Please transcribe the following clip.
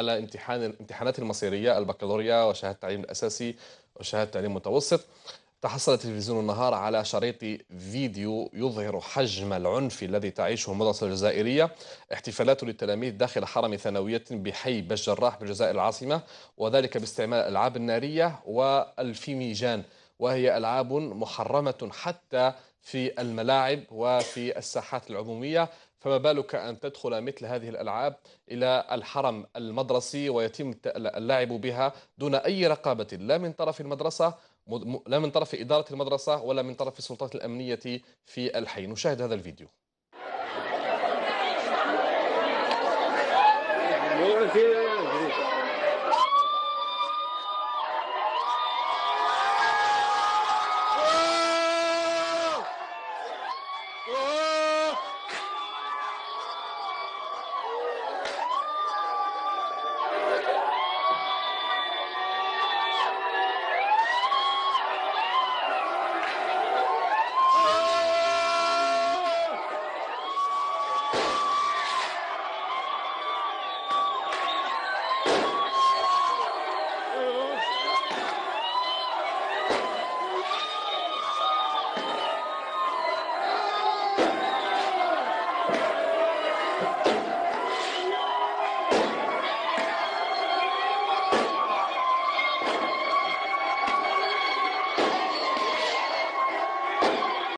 على امتحان الامتحانات المصيرية البكالوريا وشهادة التعليم الأساسي وشهادة التعليم المتوسط تحصل تلفزيون النهار على شريط فيديو يظهر حجم العنف الذي تعيشه المدرسة الجزائرية احتفالات للتلاميذ داخل حرم ثانوية بحي بجراح بالجزائر العاصمة وذلك باستعمال الألعاب النارية والفيميجان وهي ألعاب محرمة حتى في الملاعب وفي الساحات العمومية فما بالك أن تدخل مثل هذه الألعاب إلى الحرم المدرسي ويتم اللعب بها دون أي رقابة لا من طرف المدرسة لا من طرف إدارة المدرسة ولا من طرف السلطات الأمنية في الحي نشاهد هذا الفيديو